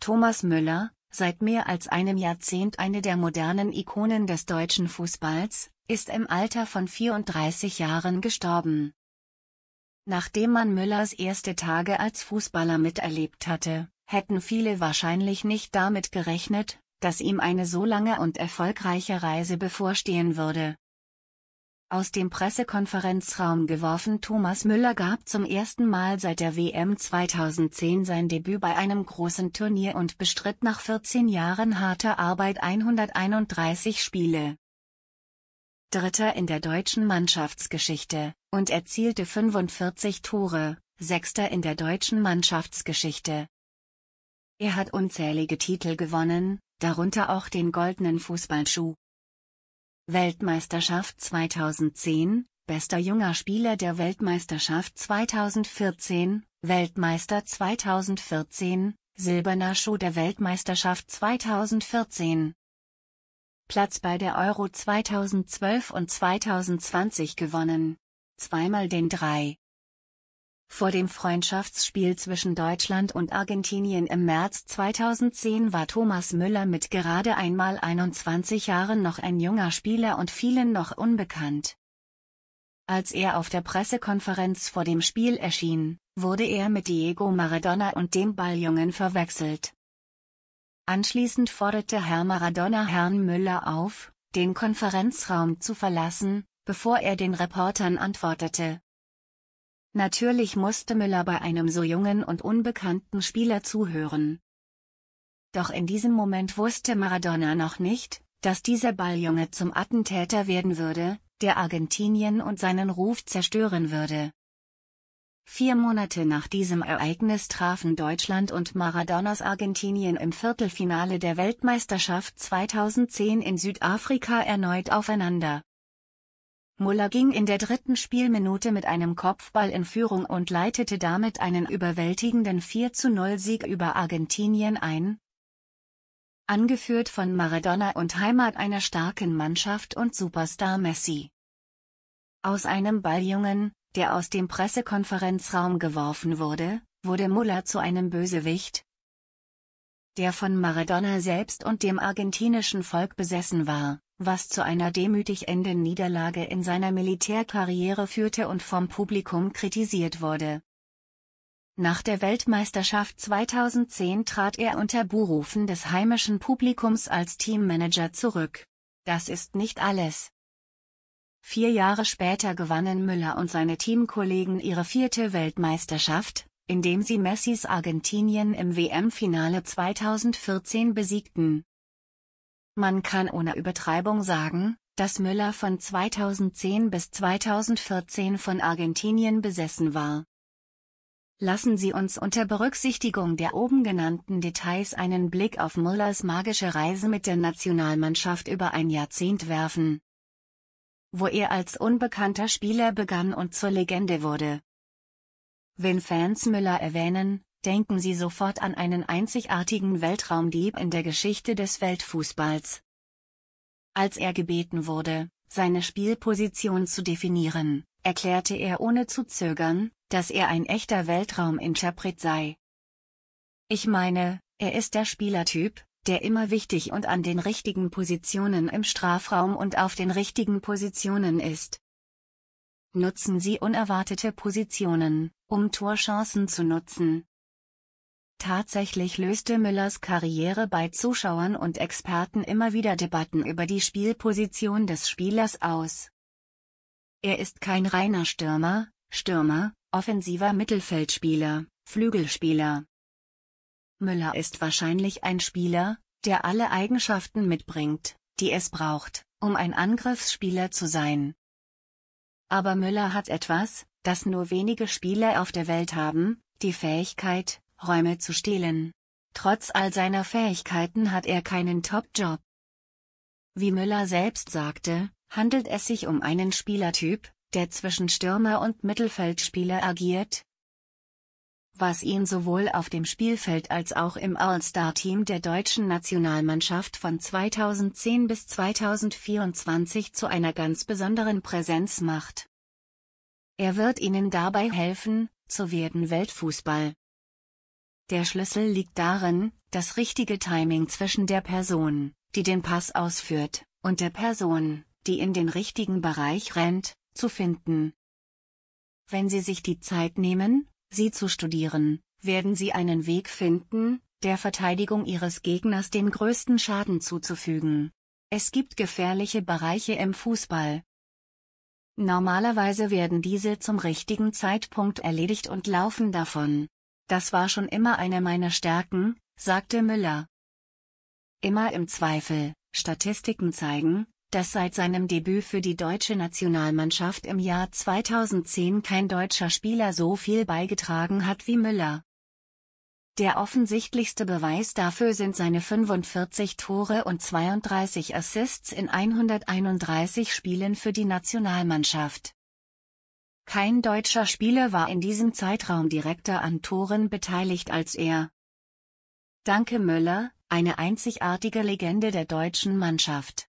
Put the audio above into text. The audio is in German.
Thomas Müller, seit mehr als einem Jahrzehnt eine der modernen Ikonen des deutschen Fußballs, ist im Alter von 34 Jahren gestorben. Nachdem man Müllers erste Tage als Fußballer miterlebt hatte, hätten viele wahrscheinlich nicht damit gerechnet, dass ihm eine so lange und erfolgreiche Reise bevorstehen würde aus dem Pressekonferenzraum geworfen. Thomas Müller gab zum ersten Mal seit der WM 2010 sein Debüt bei einem großen Turnier und bestritt nach 14 Jahren harter Arbeit 131 Spiele. Dritter in der deutschen Mannschaftsgeschichte, und erzielte 45 Tore, Sechster in der deutschen Mannschaftsgeschichte. Er hat unzählige Titel gewonnen, darunter auch den goldenen Fußballschuh. Weltmeisterschaft 2010, bester junger Spieler der Weltmeisterschaft 2014, Weltmeister 2014, silberner Schuh der Weltmeisterschaft 2014. Platz bei der Euro 2012 und 2020 gewonnen. Zweimal den 3. Vor dem Freundschaftsspiel zwischen Deutschland und Argentinien im März 2010 war Thomas Müller mit gerade einmal 21 Jahren noch ein junger Spieler und vielen noch unbekannt. Als er auf der Pressekonferenz vor dem Spiel erschien, wurde er mit Diego Maradona und dem Balljungen verwechselt. Anschließend forderte Herr Maradona Herrn Müller auf, den Konferenzraum zu verlassen, bevor er den Reportern antwortete, Natürlich musste Müller bei einem so jungen und unbekannten Spieler zuhören. Doch in diesem Moment wusste Maradona noch nicht, dass dieser Balljunge zum Attentäter werden würde, der Argentinien und seinen Ruf zerstören würde. Vier Monate nach diesem Ereignis trafen Deutschland und Maradonas Argentinien im Viertelfinale der Weltmeisterschaft 2010 in Südafrika erneut aufeinander. Muller ging in der dritten Spielminute mit einem Kopfball in Führung und leitete damit einen überwältigenden 4-0-Sieg über Argentinien ein. Angeführt von Maradona und Heimat einer starken Mannschaft und Superstar Messi. Aus einem Balljungen, der aus dem Pressekonferenzraum geworfen wurde, wurde Muller zu einem Bösewicht, der von Maradona selbst und dem argentinischen Volk besessen war was zu einer demütig endenden Niederlage in seiner Militärkarriere führte und vom Publikum kritisiert wurde. Nach der Weltmeisterschaft 2010 trat er unter Berufen des heimischen Publikums als Teammanager zurück. Das ist nicht alles. Vier Jahre später gewannen Müller und seine Teamkollegen ihre vierte Weltmeisterschaft, indem sie Messis Argentinien im WM-Finale 2014 besiegten. Man kann ohne Übertreibung sagen, dass Müller von 2010 bis 2014 von Argentinien besessen war. Lassen Sie uns unter Berücksichtigung der oben genannten Details einen Blick auf Müllers magische Reise mit der Nationalmannschaft über ein Jahrzehnt werfen. Wo er als unbekannter Spieler begann und zur Legende wurde. Wenn Fans Müller erwähnen, denken Sie sofort an einen einzigartigen Weltraumdieb in der Geschichte des Weltfußballs. Als er gebeten wurde, seine Spielposition zu definieren, erklärte er ohne zu zögern, dass er ein echter Weltrauminterpret sei. Ich meine, er ist der Spielertyp, der immer wichtig und an den richtigen Positionen im Strafraum und auf den richtigen Positionen ist. Nutzen Sie unerwartete Positionen, um Torchancen zu nutzen. Tatsächlich löste Müllers Karriere bei Zuschauern und Experten immer wieder Debatten über die Spielposition des Spielers aus. Er ist kein reiner Stürmer, Stürmer, offensiver Mittelfeldspieler, Flügelspieler. Müller ist wahrscheinlich ein Spieler, der alle Eigenschaften mitbringt, die es braucht, um ein Angriffsspieler zu sein. Aber Müller hat etwas, das nur wenige Spieler auf der Welt haben, die Fähigkeit, Räume zu stehlen. Trotz all seiner Fähigkeiten hat er keinen Top-Job. Wie Müller selbst sagte, handelt es sich um einen Spielertyp, der zwischen Stürmer und Mittelfeldspieler agiert, was ihn sowohl auf dem Spielfeld als auch im All-Star-Team der deutschen Nationalmannschaft von 2010 bis 2024 zu einer ganz besonderen Präsenz macht. Er wird ihnen dabei helfen, zu werden Weltfußball. Der Schlüssel liegt darin, das richtige Timing zwischen der Person, die den Pass ausführt, und der Person, die in den richtigen Bereich rennt, zu finden. Wenn Sie sich die Zeit nehmen, sie zu studieren, werden Sie einen Weg finden, der Verteidigung Ihres Gegners den größten Schaden zuzufügen. Es gibt gefährliche Bereiche im Fußball. Normalerweise werden diese zum richtigen Zeitpunkt erledigt und laufen davon. Das war schon immer eine meiner Stärken, sagte Müller. Immer im Zweifel, Statistiken zeigen, dass seit seinem Debüt für die deutsche Nationalmannschaft im Jahr 2010 kein deutscher Spieler so viel beigetragen hat wie Müller. Der offensichtlichste Beweis dafür sind seine 45 Tore und 32 Assists in 131 Spielen für die Nationalmannschaft. Kein deutscher Spieler war in diesem Zeitraum direkter an Toren beteiligt als er. Danke Müller, eine einzigartige Legende der deutschen Mannschaft.